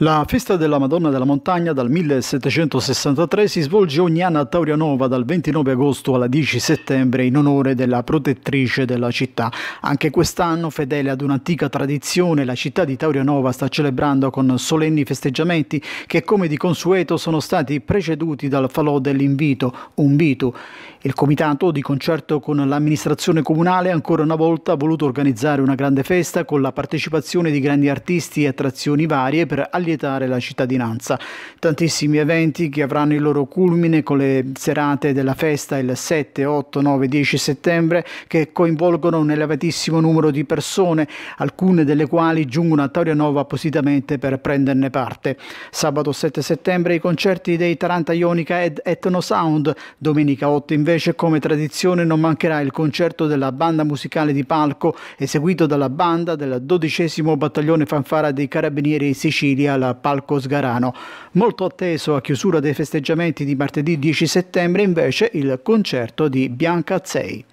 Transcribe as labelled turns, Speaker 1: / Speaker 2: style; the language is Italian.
Speaker 1: La festa della Madonna della Montagna dal 1763 si svolge ogni anno a Taurianova dal 29 agosto alla 10 settembre in onore della protettrice della città. Anche quest'anno, fedele ad un'antica tradizione, la città di Taurianova sta celebrando con solenni festeggiamenti che come di consueto sono stati preceduti dal falò dell'invito, un vito. Il comitato, di concerto con l'amministrazione comunale, ancora una volta ha voluto organizzare una grande festa con la partecipazione di grandi artisti e attrazioni varie per allineare facilitare la cittadinanza. Tantissimi eventi che avranno il loro culmine con le serate della festa il 7, 8, 9, 10 settembre che coinvolgono un elevatissimo numero di persone, alcune delle quali giungono a Taurianova appositamente per prenderne parte. Sabato 7 settembre i concerti dei Taranta Ionica ed Etno Sound, domenica 8 invece come tradizione non mancherà il concerto della banda musicale di palco eseguito dalla banda del 12 battaglione fanfara dei carabinieri Sicilia al Palco Sgarano. Molto atteso a chiusura dei festeggiamenti di martedì 10 settembre invece il concerto di Bianca Zei.